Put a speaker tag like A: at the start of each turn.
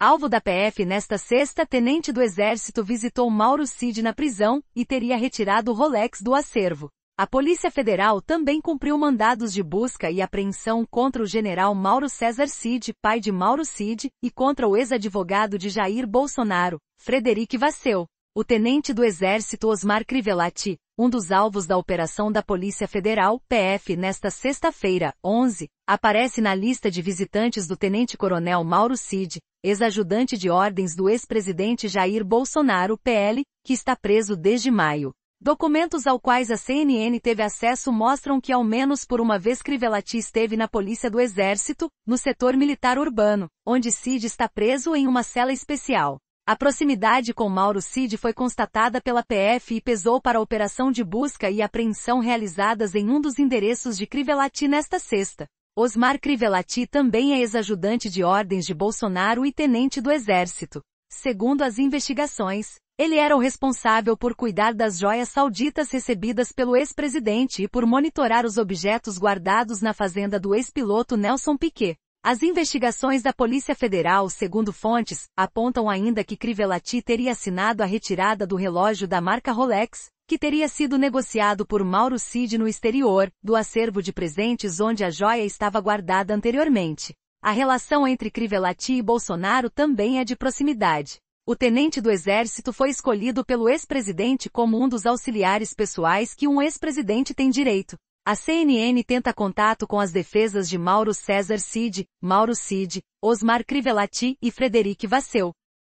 A: Alvo da PF nesta sexta, tenente do Exército visitou Mauro Cid na prisão e teria retirado o Rolex do acervo. A Polícia Federal também cumpriu mandados de busca e apreensão contra o general Mauro César Cid, pai de Mauro Cid, e contra o ex-advogado de Jair Bolsonaro, Frederic Vasseu o tenente do Exército Osmar Crivellati, um dos alvos da operação da Polícia Federal, PF, nesta sexta-feira, 11, aparece na lista de visitantes do tenente-coronel Mauro Cid, ex-ajudante de ordens do ex-presidente Jair Bolsonaro, PL, que está preso desde maio. Documentos ao quais a CNN teve acesso mostram que ao menos por uma vez Crivellati esteve na polícia do Exército, no setor militar urbano, onde Cid está preso em uma cela especial. A proximidade com Mauro Cid foi constatada pela PF e pesou para a operação de busca e apreensão realizadas em um dos endereços de Crivelati nesta sexta. Osmar Crivelati também é ex-ajudante de ordens de Bolsonaro e tenente do Exército. Segundo as investigações, ele era o responsável por cuidar das joias sauditas recebidas pelo ex-presidente e por monitorar os objetos guardados na fazenda do ex-piloto Nelson Piquet. As investigações da Polícia Federal, segundo fontes, apontam ainda que Crivellati teria assinado a retirada do relógio da marca Rolex, que teria sido negociado por Mauro Cid no exterior, do acervo de presentes onde a joia estava guardada anteriormente. A relação entre Crivellati e Bolsonaro também é de proximidade. O tenente do Exército foi escolhido pelo ex-presidente como um dos auxiliares pessoais que um ex-presidente tem direito. A CNN tenta contato com as defesas de Mauro César Cid, Mauro Cid, Osmar Crivelati e Frederic Vasseu,